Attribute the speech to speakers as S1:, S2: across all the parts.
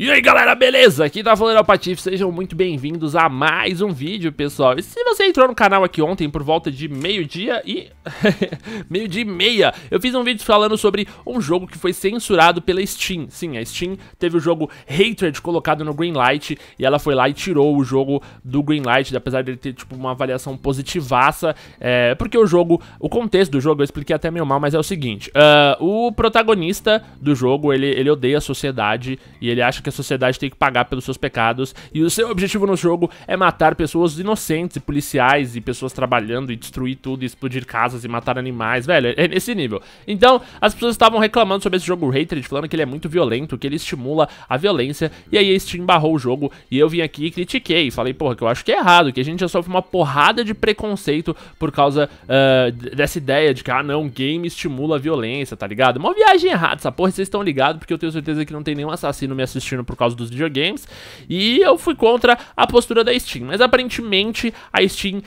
S1: E aí galera, beleza? Aqui tá falando é o Patife, sejam muito bem-vindos a mais um vídeo, pessoal. E se você entrou no canal aqui ontem por volta de meio-dia e... meio-dia e meia, eu fiz um vídeo falando sobre um jogo que foi censurado pela Steam. Sim, a Steam teve o jogo Hatred colocado no Greenlight e ela foi lá e tirou o jogo do Greenlight, apesar dele ter, tipo, uma avaliação positivaça, é... porque o jogo, o contexto do jogo, eu expliquei até meio mal, mas é o seguinte, uh, o protagonista do jogo, ele, ele odeia a sociedade e ele acha que a sociedade tem que pagar pelos seus pecados e o seu objetivo no jogo é matar pessoas inocentes, e policiais e pessoas trabalhando e destruir tudo, e explodir casas e matar animais, velho, é nesse nível. Então, as pessoas estavam reclamando sobre esse jogo Hatred, falando que ele é muito violento, que ele estimula a violência, e aí a Steam barrou o jogo e eu vim aqui e critiquei, falei, porra, que eu acho que é errado, que a gente já sofre uma porrada de preconceito por causa uh, dessa ideia de que, ah não, game estimula a violência, tá ligado? Uma viagem errada, essa porra, vocês estão ligados, porque eu tenho certeza que não tem nenhum assassino me assistindo surgindo por causa dos videogames. E eu fui contra a postura da Steam. Mas aparentemente a Steam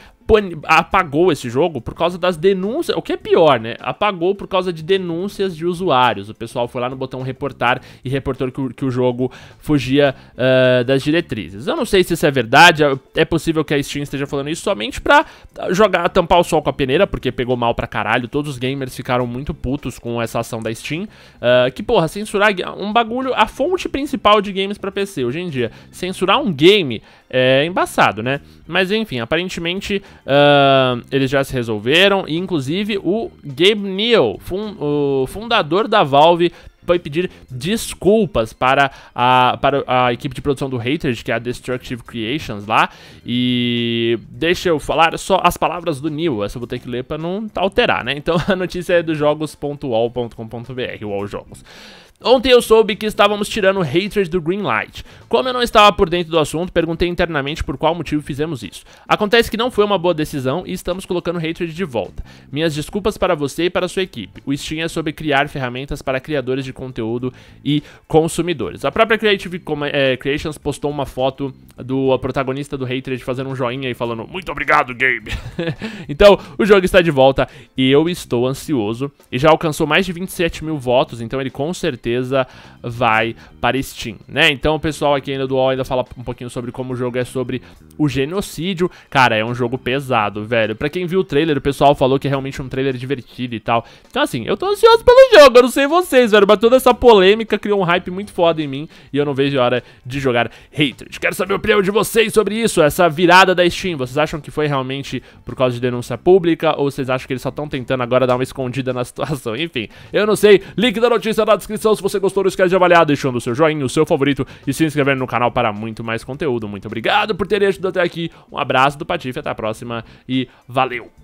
S1: apagou esse jogo por causa das denúncias, o que é pior, né? Apagou por causa de denúncias de usuários. O pessoal foi lá no botão reportar e reportou que o, que o jogo fugia uh, das diretrizes. Eu não sei se isso é verdade, é, é possível que a Steam esteja falando isso somente pra ah, jogar, tampar o sol com a peneira, porque pegou mal pra caralho. Todos os gamers ficaram muito putos com essa ação da Steam. Uh, que porra, censurar um bagulho, a fonte principal de games para PC hoje em dia, censurar um game é embaçado, né? Mas enfim, aparentemente uh, eles já se resolveram. E inclusive o Gabe Neal, fun o fundador da Valve, foi pedir desculpas para a, para a equipe de produção do Hatred, que é a Destructive Creations lá. E deixa eu falar só as palavras do Neil, essa eu vou ter que ler para não alterar, né? Então a notícia é do jogos.wall.com.br, Wall Jogos. Ontem eu soube que estávamos tirando haters do Greenlight. Como eu não estava por dentro do assunto, perguntei internamente por qual motivo fizemos isso. Acontece que não foi uma boa decisão e estamos colocando haters de volta. Minhas desculpas para você e para sua equipe. O Steam é sobre criar ferramentas para criadores de conteúdo e consumidores. A própria Creative eh, Creations postou uma foto do protagonista do Hatred fazendo um joinha e falando Muito obrigado, Gabe! então, o jogo está de volta e eu estou ansioso. E já alcançou mais de 27 mil votos, então ele com certeza vai para Steam, né? Então o pessoal aqui ainda do UOL ainda fala um pouquinho sobre como o jogo é sobre o genocídio. Cara, é um jogo pesado, velho. Pra quem viu o trailer, o pessoal falou que é realmente um trailer divertido e tal. Então assim, eu tô ansioso pelo jogo, eu não sei vocês, velho, mas toda essa polêmica criou um hype muito foda em mim e eu não vejo a hora de jogar Hatred. Quero saber o opinião de vocês sobre isso, essa virada da Steam. Vocês acham que foi realmente por causa de denúncia pública ou vocês acham que eles só estão tentando agora dar uma escondida na situação? Enfim, eu não sei. Link da notícia na descrição. Se você gostou, não esquece de avaliar, deixando o seu joinha, o seu favorito e se inscrevendo no canal para muito mais conteúdo. Muito obrigado por terem ajudado até aqui. Um abraço do Patife, até a próxima e valeu!